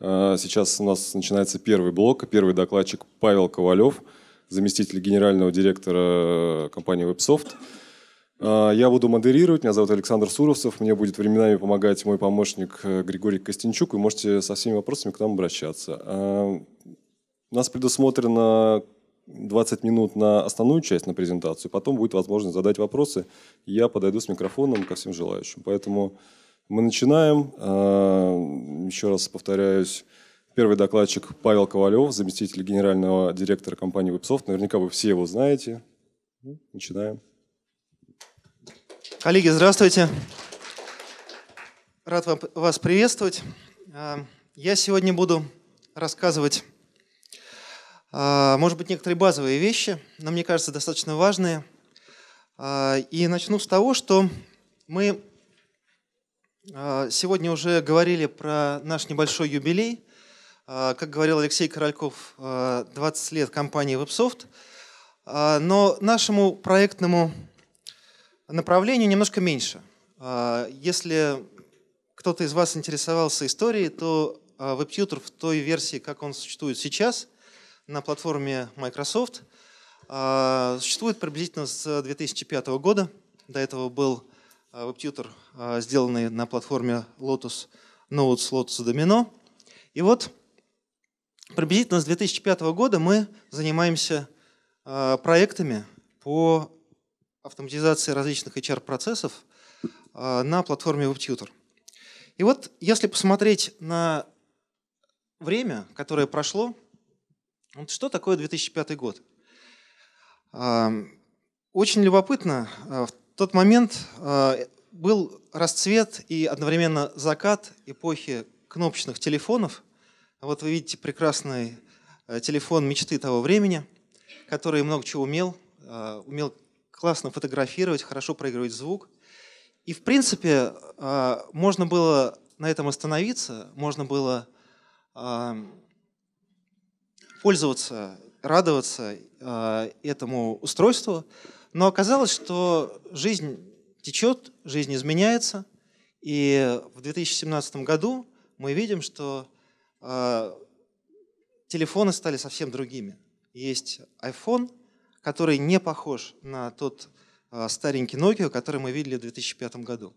Э, сейчас у нас начинается первый блок. Первый докладчик Павел Ковалев, заместитель генерального директора э, компании Websoft. Э, я буду модерировать. Меня зовут Александр Суровцев. Мне будет временами помогать мой помощник Григорий Костенчук. Вы можете со всеми вопросами к нам обращаться. У нас предусмотрено 20 минут на основную часть, на презентацию. Потом будет возможность задать вопросы. Я подойду с микрофоном ко всем желающим. Поэтому мы начинаем. А, еще раз повторяюсь, первый докладчик Павел Ковалев, заместитель генерального директора компании Websoft. Наверняка вы все его знаете. Ну, начинаем. Коллеги, здравствуйте. Рад вам, вас приветствовать. А, я сегодня буду рассказывать, а, может быть, некоторые базовые вещи, но мне кажется, достаточно важные. И начну с того, что мы а, сегодня уже говорили про наш небольшой юбилей. А, как говорил Алексей Корольков, 20 а, лет компании WebSoft. Но нашему проектному направлению немножко меньше. Если кто-то из вас интересовался историей, то WebTutor в той версии, как он существует сейчас, на платформе Microsoft, существует приблизительно с 2005 года. До этого был а, веб-тьютер, а, сделанный на платформе Lotus Notes Lotus Domino. И вот приблизительно с 2005 года мы занимаемся а, проектами по автоматизации различных HR-процессов на платформе WebTutor. И вот если посмотреть на время, которое прошло, вот что такое 2005 год? Очень любопытно, в тот момент э, был расцвет и одновременно закат эпохи кнопочных телефонов. Вот вы видите прекрасный э, телефон мечты того времени, который много чего умел. Э, умел классно фотографировать, хорошо проигрывать звук. И, в принципе, можно было на этом остановиться, можно было пользоваться, радоваться этому устройству, но оказалось, что жизнь течет, жизнь изменяется. И в 2017 году мы видим, что э, телефоны стали совсем другими. Есть iPhone, который не похож на тот э, старенький Nokia, который мы видели в 2005 году.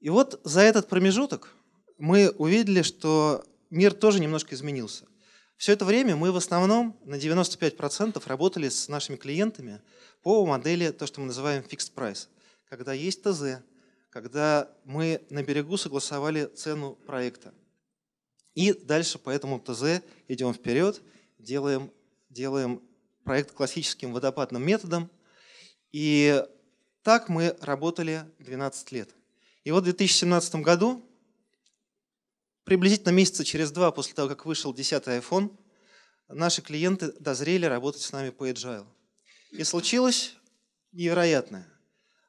И вот за этот промежуток мы увидели, что мир тоже немножко изменился – все это время мы в основном на 95% работали с нашими клиентами по модели, то, что мы называем fixed price, когда есть ТЗ, когда мы на берегу согласовали цену проекта. И дальше по этому ТЗ идем вперед, делаем, делаем проект классическим водопадным методом. И так мы работали 12 лет. И вот в 2017 году Приблизительно месяца через два после того, как вышел 10 iPhone, наши клиенты дозрели работать с нами по agile. И случилось невероятное.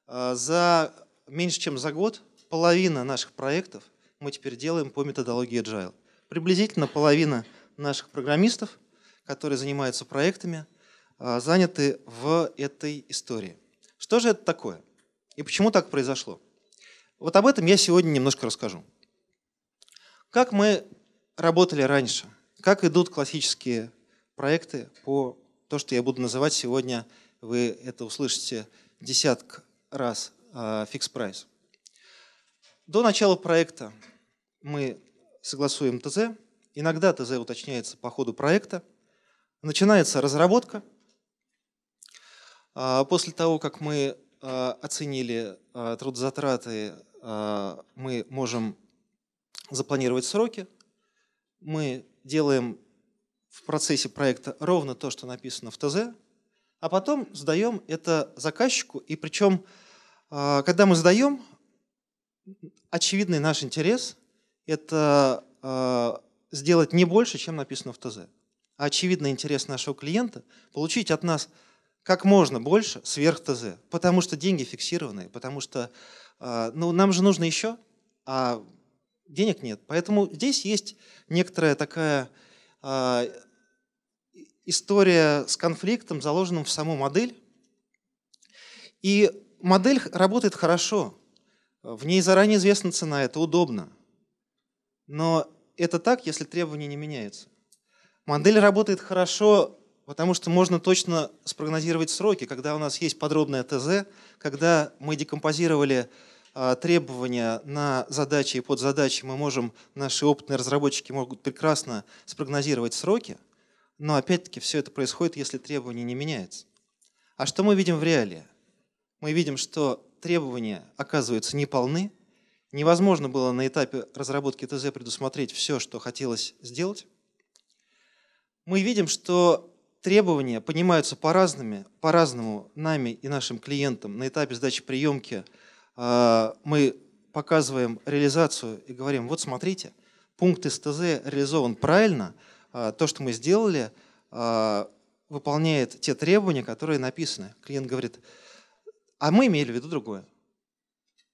А, за меньше чем за год половина наших проектов мы теперь делаем по методологии agile. Приблизительно половина наших программистов, которые занимаются проектами, а, заняты в этой истории. Что же это такое? И почему так произошло? Вот об этом я сегодня немножко расскажу. Как мы работали раньше? Как идут классические проекты по то, что я буду называть сегодня, вы это услышите десятк раз, а, фикс-прайс. До начала проекта мы согласуем ТЗ. Иногда ТЗ уточняется по ходу проекта. Начинается разработка. А, после того, как мы а, оценили трудозатраты, мы можем запланировать сроки. Мы делаем в процессе проекта ровно то, что написано в ТЗ, а потом сдаем это заказчику. И причем, а, когда мы сдаем, очевидный наш интерес – это а, сделать не больше, чем написано в ТЗ. А очевидный интерес нашего клиента – получить от нас как можно больше сверх ТЗ, потому что деньги фиксированные, потому что а, ну, нам же нужно еще, а денег нет. Поэтому здесь есть некоторая такая э, история с конфликтом, заложенным в саму модель. И модель работает хорошо. В ней заранее известна цена, это удобно. Но это так, если требования не меняются. Модель работает хорошо, потому что можно точно спрогнозировать сроки, когда у нас есть подробное ТЗ, когда мы декомпозировали а, требования на задачи и подзадачи мы можем, наши опытные разработчики могут прекрасно спрогнозировать сроки, но опять-таки все это происходит, если требования не меняются. А что мы видим в реалии? Мы видим, что требования оказываются неполны, невозможно было на этапе разработки ТЗ предусмотреть все, что хотелось сделать. Мы видим, что требования понимаются по-разному, по-разному нами и нашим клиентам на этапе сдачи приемки – а, мы показываем реализацию и говорим, вот смотрите, пункт из реализован правильно, а, то, что мы сделали, а, выполняет те требования, которые написаны. Клиент говорит, а мы имели в виду другое.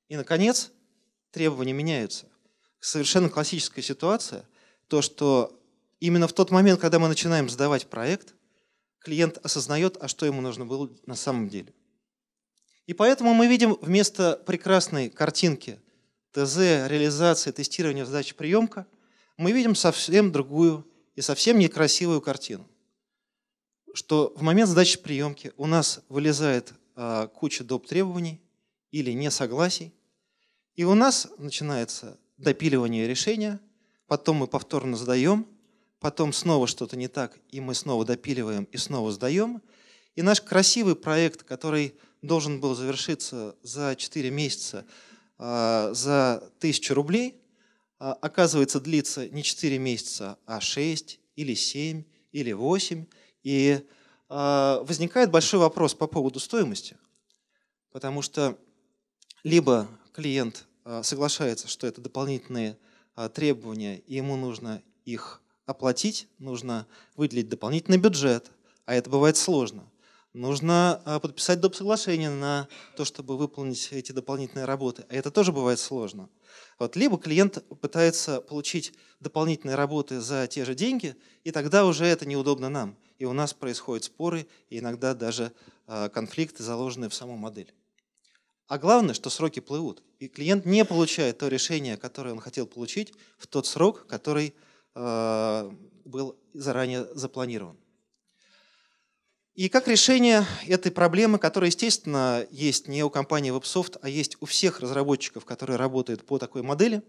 И, наконец, требования меняются. Совершенно классическая ситуация, то, что именно в тот момент, когда мы начинаем сдавать проект, клиент осознает, а что ему нужно было на самом деле – и поэтому мы видим вместо прекрасной картинки ТЗ, реализации, тестирования задачи, приемка, мы видим совсем другую и совсем некрасивую картину. Что в момент задачи приемки у нас вылезает э, куча доп. требований или несогласий, и у нас начинается допиливание решения, потом мы повторно сдаем, потом снова что-то не так, и мы снова допиливаем и снова сдаем. И наш красивый проект, который должен был завершиться за 4 месяца а, за 1000 рублей, а, оказывается, длится не 4 месяца, а 6 или 7 или 8. И а, возникает большой вопрос по поводу стоимости, потому что либо клиент соглашается, что это дополнительные требования, и ему нужно их оплатить, нужно выделить дополнительный бюджет, а это бывает сложно. Нужно а, подписать доп. соглашение на то, чтобы выполнить эти дополнительные работы. А это тоже бывает сложно. Вот, либо клиент пытается получить дополнительные работы за те же деньги, и тогда уже это неудобно нам. И у нас происходят споры, и иногда даже а, конфликты, заложенные в саму модель. А главное, что сроки плывут, и клиент не получает то решение, которое он хотел получить в тот срок, который а, был заранее запланирован. И как решение этой проблемы, которая, естественно, есть не у компании WebSoft, а есть у всех разработчиков, которые работают по такой модели,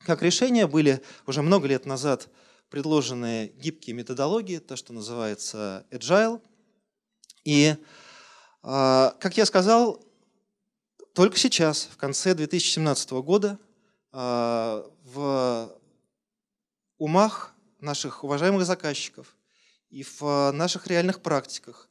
как решение были уже много лет назад предложены гибкие методологии, то, что называется Agile. И, а, как я сказал, только сейчас, в конце 2017 года, а, в умах наших уважаемых заказчиков – и в а, наших реальных практиках,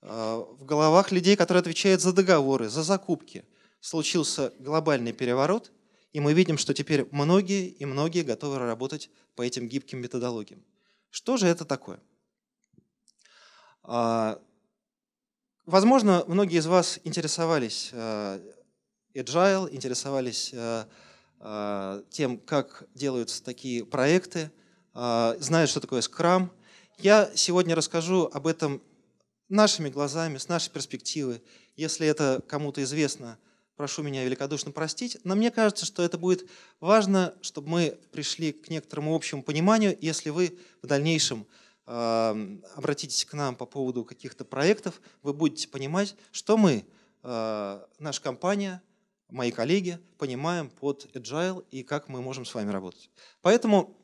а, в головах людей, которые отвечают за договоры, за закупки, случился глобальный переворот, и мы видим, что теперь многие и многие готовы работать по этим гибким методологиям. Что же это такое? А, возможно, многие из вас интересовались agile, интересовались тем, как делаются такие проекты, знают, что такое Scrum – я сегодня расскажу об этом нашими глазами, с нашей перспективы. Если это кому-то известно, прошу меня великодушно простить, но мне кажется, что это будет важно, чтобы мы пришли к некоторому общему пониманию, если вы в дальнейшем эм, обратитесь к нам по поводу каких-то проектов, вы будете понимать, что мы, э, наша компания, мои коллеги, понимаем под agile и как мы можем с вами работать. Поэтому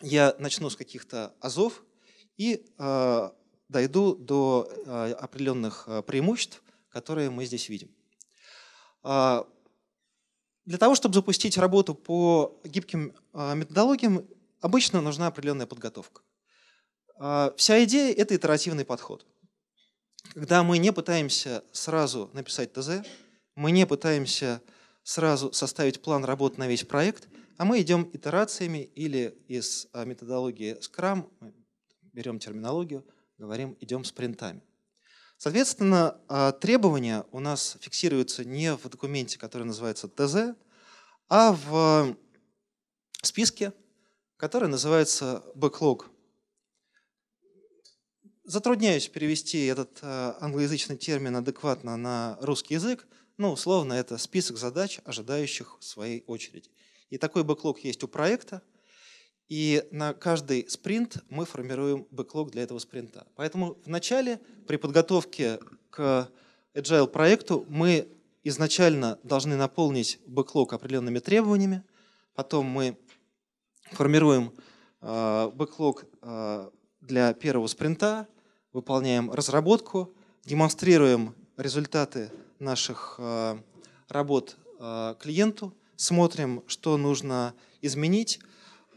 я начну с каких-то азов – и э, дойду до э, определенных а, преимуществ, которые мы здесь видим. Э, для того, чтобы запустить работу по гибким э, методологиям, обычно нужна определенная подготовка. Э, вся идея – это итеративный подход. Когда мы не пытаемся сразу написать ТЗ, мы не пытаемся сразу составить план работы на весь проект, а мы идем итерациями или из методологии Scrum, берем терминологию, говорим, идем с принтами. Соответственно, а, требования у нас фиксируются не в документе, который называется ТЗ, а в списке, который называется бэклог. Затрудняюсь перевести этот а, англоязычный термин адекватно на русский язык, но условно это список задач, ожидающих своей очереди. И такой бэклог есть у проекта – и на каждый спринт мы формируем бэклог для этого спринта. Поэтому в начале при подготовке к agile проекту мы изначально должны наполнить бэклог определенными требованиями, потом мы формируем э, бэклог э, для первого спринта, выполняем разработку, демонстрируем результаты наших э, работ клиенту, смотрим, что нужно изменить,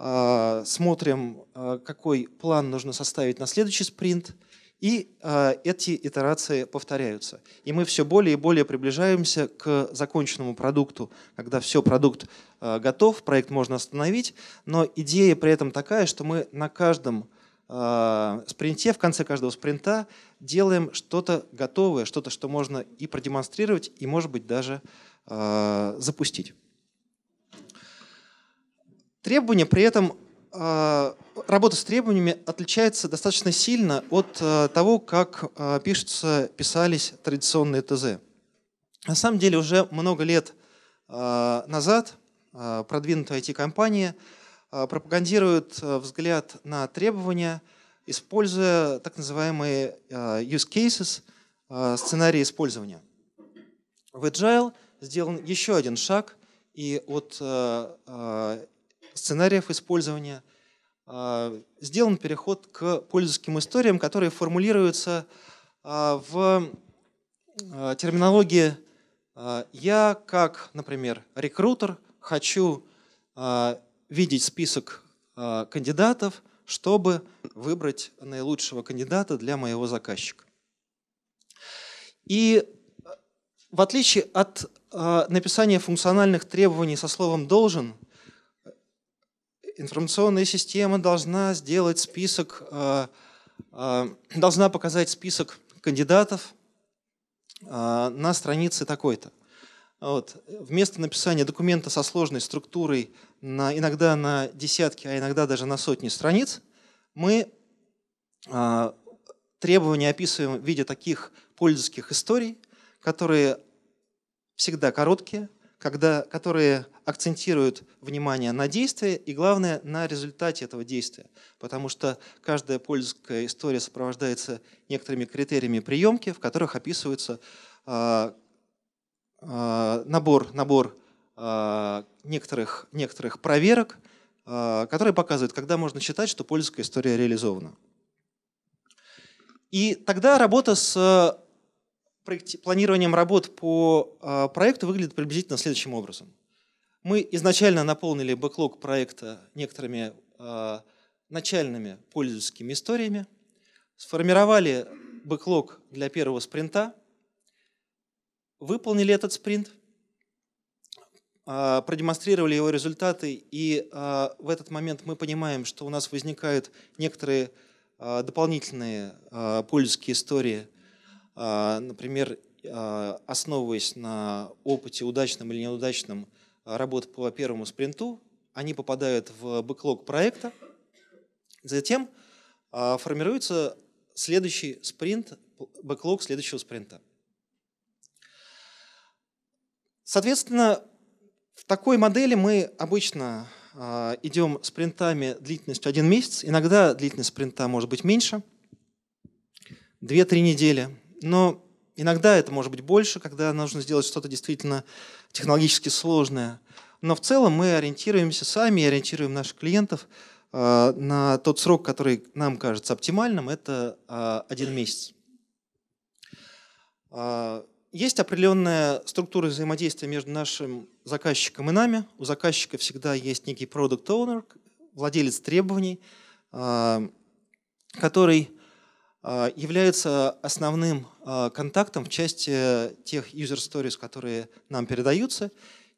а, смотрим, а, какой план нужно составить на следующий спринт, и а, эти итерации повторяются. И мы все более и более приближаемся к законченному продукту, когда все, продукт готов, проект можно остановить, но идея при этом такая, что мы на каждом спринте, в конце каждого спринта делаем что-то готовое, что-то, что можно и продемонстрировать, и, может быть, даже запустить. Требования при этом а, работа с требованиями отличается достаточно сильно от а, того, как а, пишутся, писались традиционные ТЗ. На самом деле уже много лет назад продвинутые IT-компании пропагандируют взгляд на требования, используя так называемые use cases, сценарии использования. В Agile сделан еще один шаг, и от сценариев использования а, сделан переход к пользовательским историям, которые формулируются а, в а, терминологии «я как, например, рекрутер хочу видеть список кандидатов, чтобы выбрать наилучшего кандидата для моего заказчика». И в отличие от написания функциональных требований со словом «должен», информационная система должна сделать список, э, э, должна показать список кандидатов э, на странице такой-то. Вот. Вместо написания документа со сложной структурой на, иногда на десятки, а иногда даже на сотни страниц, мы э, требования описываем в виде таких пользовательских историй, которые всегда короткие, когда, которые акцентируют внимание на действии и, главное, на результате этого действия. Потому что каждая польская история сопровождается некоторыми критериями приемки, в которых описывается э, э, набор, набор э, некоторых, некоторых проверок, которые показывают, когда можно считать, что польская история реализована. И тогда работа с планированием работ по а, проекту выглядит приблизительно следующим образом. Мы изначально наполнили бэклог проекта некоторыми а, начальными пользовательскими историями, сформировали бэклог для первого спринта, выполнили этот спринт, а, продемонстрировали его результаты, и в этот момент мы понимаем, что у нас возникают некоторые дополнительные пользовательские истории – а, например, а, основываясь на опыте удачном или неудачном а, работы по первому спринту, они попадают в бэклог проекта. Затем формируется следующий спринт, бэклог следующего спринта. Соответственно, в такой модели мы обычно идем спринтами длительностью один месяц, иногда длительность спринта может быть меньше, 2-3 недели – но иногда это может быть больше, когда нужно сделать что-то действительно технологически сложное. Но в целом мы ориентируемся сами, ориентируем наших клиентов а, на тот срок, который нам кажется оптимальным, это а, один месяц. А, есть определенная структура взаимодействия между нашим заказчиком и нами. У заказчика всегда есть некий продукт owner, владелец требований, который а, является основным а, контактом в части тех user stories, которые нам передаются,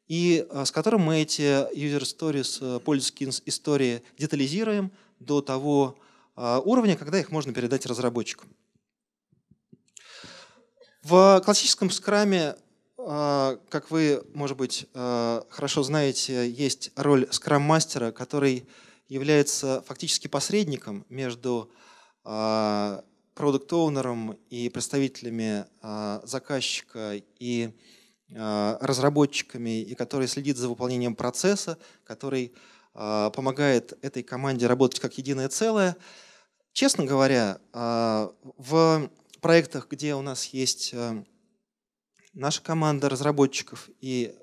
и а, с которым мы эти user stories, э, пользовательские истории детализируем до того уровня, когда их можно передать разработчикам. В классическом скраме, как вы, может быть, хорошо знаете, есть роль скрам-мастера, который является фактически посредником между продукт-оунером и представителями а, заказчика и а, разработчиками, и который следит за выполнением процесса, который а, помогает этой команде работать как единое целое. Честно говоря, в проектах, где у нас есть э, наша команда разработчиков и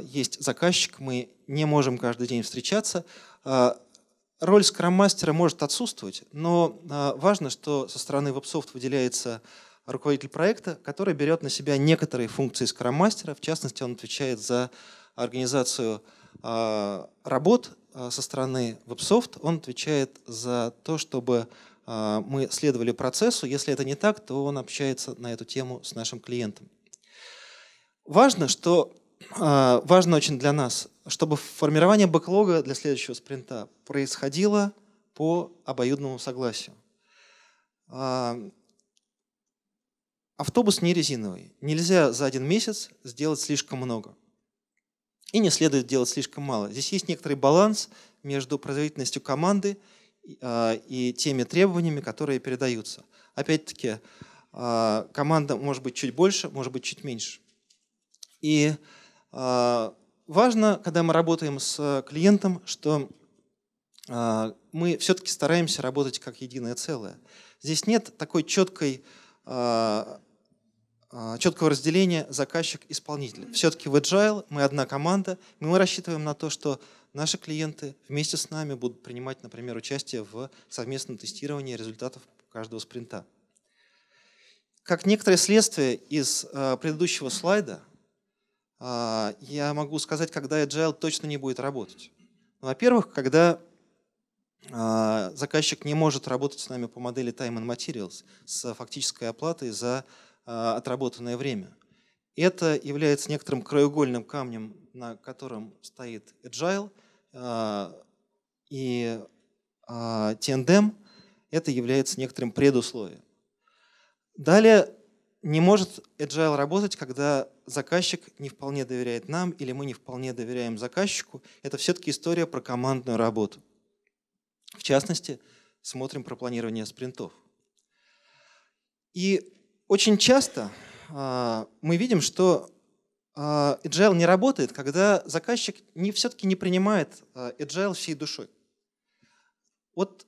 есть заказчик, мы не можем каждый день встречаться роль скрам-мастера может отсутствовать, но а, важно, что со стороны WebSoft выделяется руководитель проекта, который берет на себя некоторые функции скрам-мастера. В частности, он отвечает за организацию а, работ а, со стороны WebSoft. Он отвечает за то, чтобы мы следовали процессу. Если это не так, то он общается на эту тему с нашим клиентом. Важно, что а, важно очень для нас, чтобы формирование бэклога для следующего спринта происходило по обоюдному согласию. А, автобус не резиновый. Нельзя за один месяц сделать слишком много. И не следует делать слишком мало. Здесь есть некоторый баланс между производительностью команды и а, теми требованиями, которые передаются. Опять-таки, команда может быть чуть больше, может быть чуть меньше. И э, а, важно, когда мы работаем с э, клиентом, что а, мы все-таки стараемся работать как единое целое. Здесь нет такой четкой а, четкого разделения заказчик-исполнитель. Все-таки в Agile мы одна команда, мы рассчитываем на то, что наши клиенты вместе с нами будут принимать, например, участие в совместном тестировании результатов каждого спринта. Как некоторое следствие из э, предыдущего слайда, а, я могу сказать, когда agile точно не будет работать. Во-первых, когда а, заказчик не может работать с нами по модели time and materials с фактической оплатой за а, отработанное время. Это является некоторым краеугольным камнем, на котором стоит agile и TNDM. Это является некоторым предусловием. Далее, не может agile работать, когда заказчик не вполне доверяет нам или мы не вполне доверяем заказчику, это все-таки история про командную работу. В частности, смотрим про планирование спринтов. И очень часто э, мы видим, что э, agile не работает, когда заказчик не, все-таки не принимает э, agile всей душой. Вот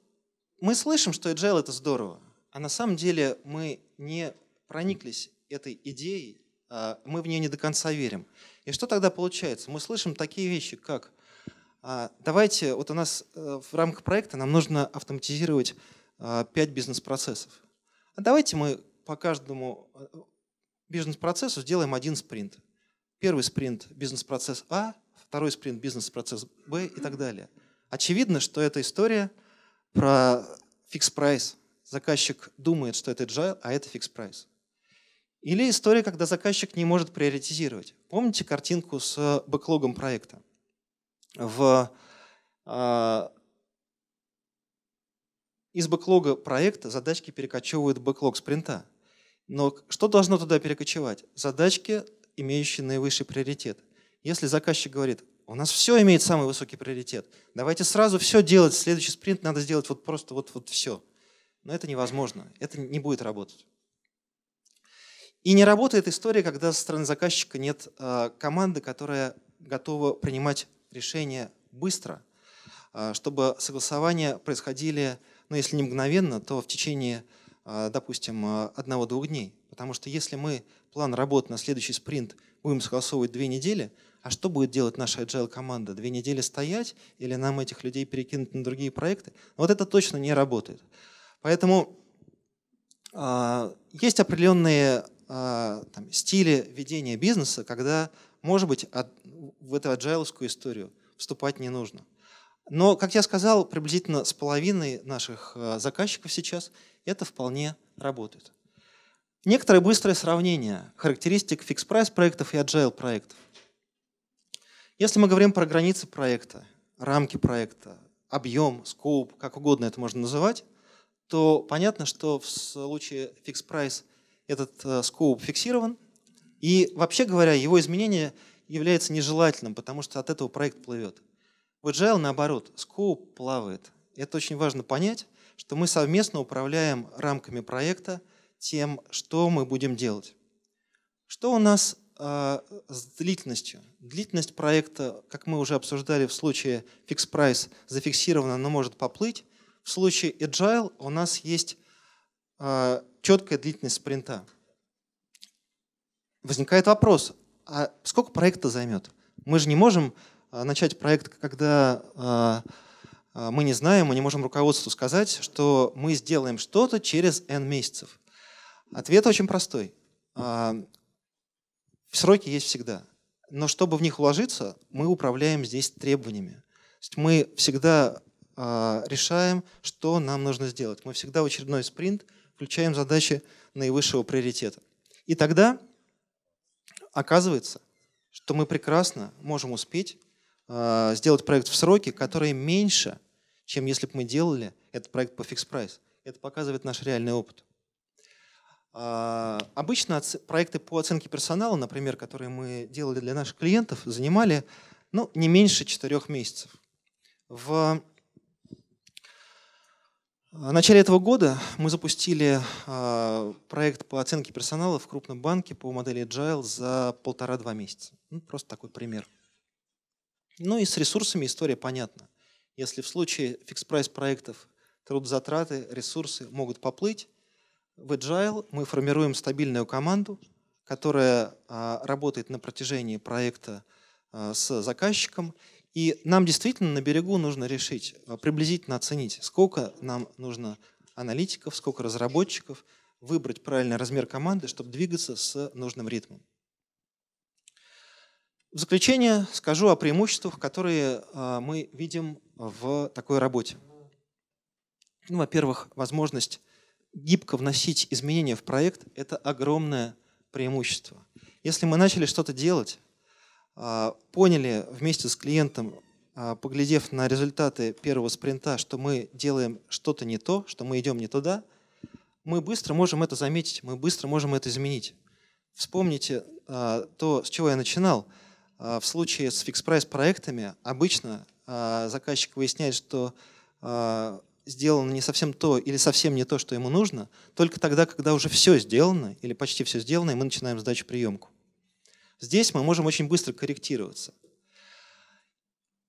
мы слышим, что agile это здорово, а на самом деле мы не прониклись этой идеей а, мы в нее не до конца верим. И что тогда получается? Мы слышим такие вещи, как а, давайте, вот у нас э, в рамках проекта нам нужно автоматизировать 5 а, бизнес-процессов. А давайте мы по каждому э, бизнес-процессу сделаем один спринт. Первый спринт – бизнес-процесс А, второй спринт – бизнес-процесс Б и так далее. Очевидно, что эта история про фикс-прайс. Заказчик думает, что это agile, а это фикс-прайс. Или история, когда заказчик не может приоритизировать. Помните картинку с э, бэклогом проекта? В, э, из бэклога проекта задачки перекочевывают в бэклог спринта. Но что должно туда перекочевать? Задачки, имеющие наивысший приоритет. Если заказчик говорит, у нас все имеет самый высокий приоритет, давайте сразу все делать, следующий спринт надо сделать вот просто вот, вот все. Но это невозможно, это не будет работать. И не работает история, когда со стороны заказчика нет а, команды, которая готова принимать решения быстро, а, чтобы согласования происходили, ну, если не мгновенно, то в течение, а, допустим, одного-двух дней. Потому что если мы план работ на следующий спринт будем согласовывать две недели, а что будет делать наша agile команда? Две недели стоять или нам этих людей перекинуть на другие проекты? Вот это точно не работает. Поэтому э, есть определенные а, там, стиле ведения бизнеса, когда, может быть, от, в эту аджайловскую историю вступать не нужно. Но, как я сказал, приблизительно с половиной наших а, заказчиков сейчас это вполне работает. Некоторое быстрое сравнение характеристик фикс-прайс проектов и agile проектов. Если мы говорим про границы проекта, рамки проекта, объем, скоуп, как угодно это можно называть, то понятно, что в случае фикс-прайс этот э, скоуп фиксирован, и вообще говоря, его изменение является нежелательным, потому что от этого проект плывет. В Agile, наоборот, скоуп плавает. Это очень важно понять, что мы совместно управляем рамками проекта тем, что мы будем делать. Что у нас э, с длительностью? Длительность проекта, как мы уже обсуждали в случае Fix Price, зафиксирована, но может поплыть. В случае Agile у нас есть э, четкая длительность спринта. Возникает вопрос, а сколько проекта займет? Мы же не можем а, начать проект, когда а, а, мы не знаем, мы не можем руководству сказать, что мы сделаем что-то через N месяцев. Ответ очень простой. Сроки есть всегда. Но чтобы в них уложиться, мы управляем здесь требованиями. мы всегда решаем, что нам нужно сделать. Мы всегда в очередной спринт – включаем задачи наивысшего приоритета. И тогда оказывается, что мы прекрасно можем успеть э, сделать проект в сроки, которые меньше, чем если бы мы делали этот проект по фикс-прайс. Это показывает наш реальный опыт. А, обычно проекты по оценке персонала, например, которые мы делали для наших клиентов, занимали ну, не меньше четырех месяцев. В в начале этого года мы запустили а, проект по оценке персонала в крупном банке по модели Agile за полтора-два месяца. Ну, просто такой пример. Ну и с ресурсами история понятна. Если в случае фикс-прайс проектов трудозатраты, ресурсы могут поплыть, в Agile мы формируем стабильную команду, которая а, работает на протяжении проекта а, с заказчиком – и нам действительно на берегу нужно решить, а, приблизительно оценить, сколько нам нужно аналитиков, сколько разработчиков, выбрать правильный размер команды, чтобы двигаться с нужным ритмом. В заключение скажу о преимуществах, которые а, мы видим в такой работе. Ну, во-первых, возможность гибко вносить изменения в проект – это огромное преимущество. Если мы начали что-то делать, а, поняли вместе с клиентом, а, поглядев на результаты первого спринта, что мы делаем что-то не то, что мы идем не туда, мы быстро можем это заметить, мы быстро можем это изменить. Вспомните а, то, с чего я начинал. В случае с фикс-прайс проектами обычно заказчик выясняет, что сделано не совсем то или совсем не то, что ему нужно, только тогда, когда уже все сделано или почти все сделано, и мы начинаем сдачу приемку. Здесь мы можем очень быстро корректироваться.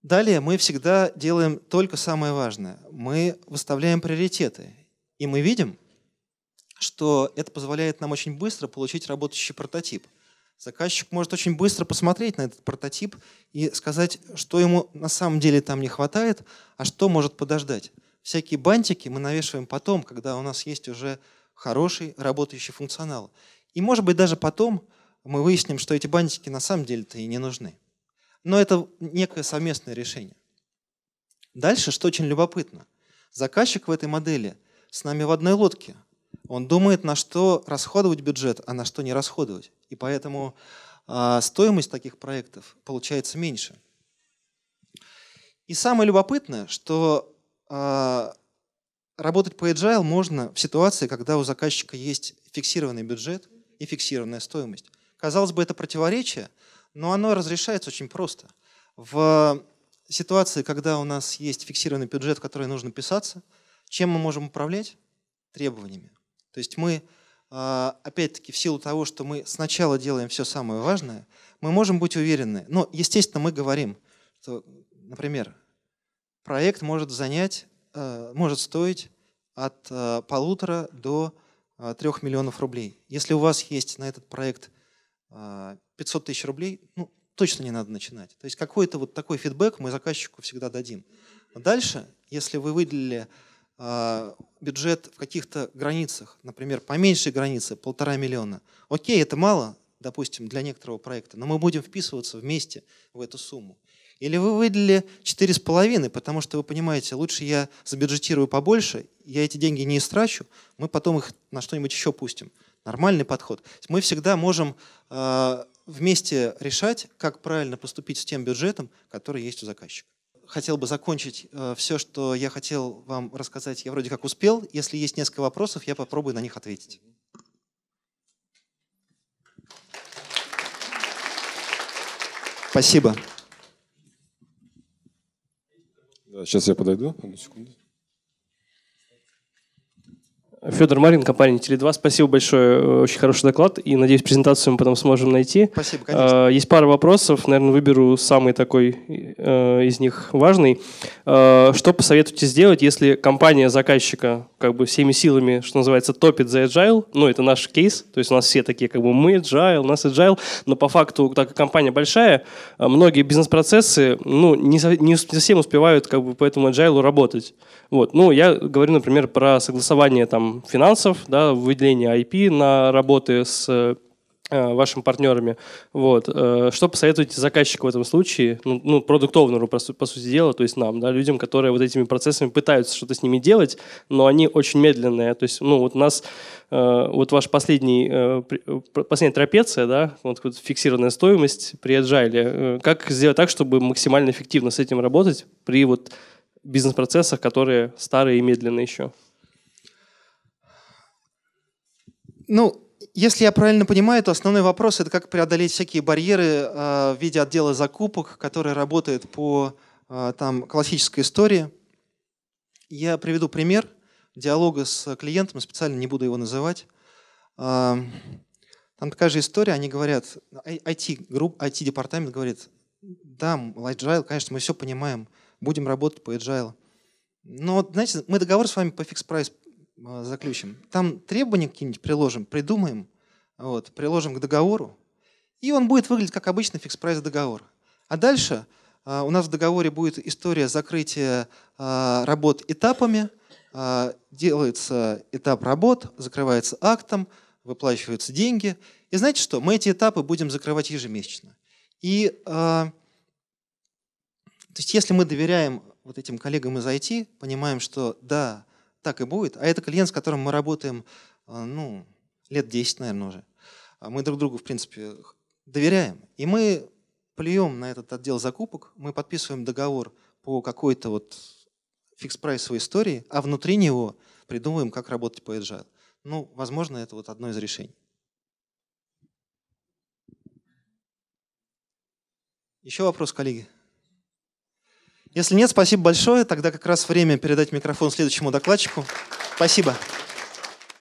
Далее мы всегда делаем только самое важное. Мы выставляем приоритеты. И мы видим, что это позволяет нам очень быстро получить работающий прототип. Заказчик может очень быстро посмотреть на этот прототип и сказать, что ему на самом деле там не хватает, а что может подождать. Всякие бантики мы навешиваем потом, когда у нас есть уже хороший работающий функционал. И, может быть, даже потом, мы выясним, что эти бантики на самом деле-то и не нужны. Но это некое совместное решение. Дальше, что очень любопытно, заказчик в этой модели с нами в одной лодке. Он думает, на что расходовать бюджет, а на что не расходовать. И поэтому а, стоимость таких проектов получается меньше. И самое любопытное, что а, работать по agile можно в ситуации, когда у заказчика есть фиксированный бюджет и фиксированная стоимость. Казалось бы, это противоречие, но оно разрешается очень просто. В ситуации, когда у нас есть фиксированный бюджет, в который нужно писаться, чем мы можем управлять? Требованиями. То есть мы, а, опять-таки, в силу того, что мы сначала делаем все самое важное, мы можем быть уверены. Но, естественно, мы говорим, что, например, проект может занять, а, может стоить от а, полутора до трех миллионов рублей. Если у вас есть на этот проект 500 а, тысяч рублей, ну, точно не надо начинать. То есть какой-то вот такой фидбэк мы заказчику всегда дадим. Дальше, если вы выделили а, бюджет в каких-то границах, например, по меньшей границе полтора миллиона, окей, это мало, допустим, для некоторого проекта, но мы будем вписываться вместе в эту сумму. Или вы выделили четыре с половиной, потому что вы понимаете, лучше я забюджетирую побольше, я эти деньги не истрачу, мы потом их на что-нибудь еще пустим. Нормальный подход. Мы всегда можем а, вместе решать, как правильно поступить с тем бюджетом, который есть у заказчика. Хотел бы закончить а, все, что я хотел вам рассказать. Я вроде как успел. Если есть несколько вопросов, я попробую на них ответить. Спасибо. Да, сейчас я подойду. Одну секунду. Федор Марин, компания Теле2. Спасибо большое, э, очень хороший доклад. И, надеюсь, презентацию мы потом сможем найти. Спасибо, конечно. Э, есть пара вопросов. Наверное, выберу самый такой э, из них важный. Что посоветуете сделать, если компания заказчика как бы всеми силами, что называется, топит за agile? Ну, это наш кейс. То есть у нас все такие как бы мы agile, у нас agile. Но по факту, так как компания большая, многие бизнес-процессы ну, не, совсем успевают как бы по этому agile работать. Вот. Ну, я говорю, например, про согласование там финансов, да, выделение IP на работы с э, вашими партнерами. Вот. Э, что посоветуете заказчику в этом случае, ну, ну продуктовнеру, по, сути дела, то есть нам, да, людям, которые вот этими процессами пытаются что-то с ними делать, но они очень медленные. То есть, ну, вот у нас, э, вот ваш последний, последняя трапеция, да, вот, вот фиксированная стоимость при agile. как сделать так, чтобы максимально эффективно с этим работать при вот бизнес-процессах, которые старые и медленные еще? ну, если я правильно понимаю, то основной вопрос это как преодолеть всякие барьеры э, в виде отдела закупок, который работает по э, там, классической истории. Я приведу пример диалога с клиентом, специально не буду его называть. Э, там такая же история, они говорят, IT-групп, IT-департамент говорит, да, agile, конечно, мы все понимаем, будем работать по agile. Но, ну знаете, мы договор с вами по фикс-прайс Э, заключим. Там требования какие-нибудь приложим, придумаем, вот, приложим к договору, и он будет выглядеть как обычный фикс-прайс договор. А дальше э, у нас в договоре будет история закрытия э, работ этапами. Делается этап работ, закрывается актом, выплачиваются деньги. И знаете что? Мы эти этапы будем закрывать ежемесячно. И то есть если мы доверяем вот этим коллегам из IT, понимаем, что да, так и будет. А это клиент, с которым мы работаем а, ну, лет 10, наверное, уже. А мы друг другу, в принципе, доверяем. И мы плюем на этот отдел закупок, мы подписываем договор по какой-то вот фикс-прайсовой истории, а внутри него придумываем, как работать по agile. Ну, возможно, это вот одно из решений. Еще вопрос, коллеги? Если нет, спасибо большое. Тогда как раз время передать микрофон следующему докладчику. Спасибо.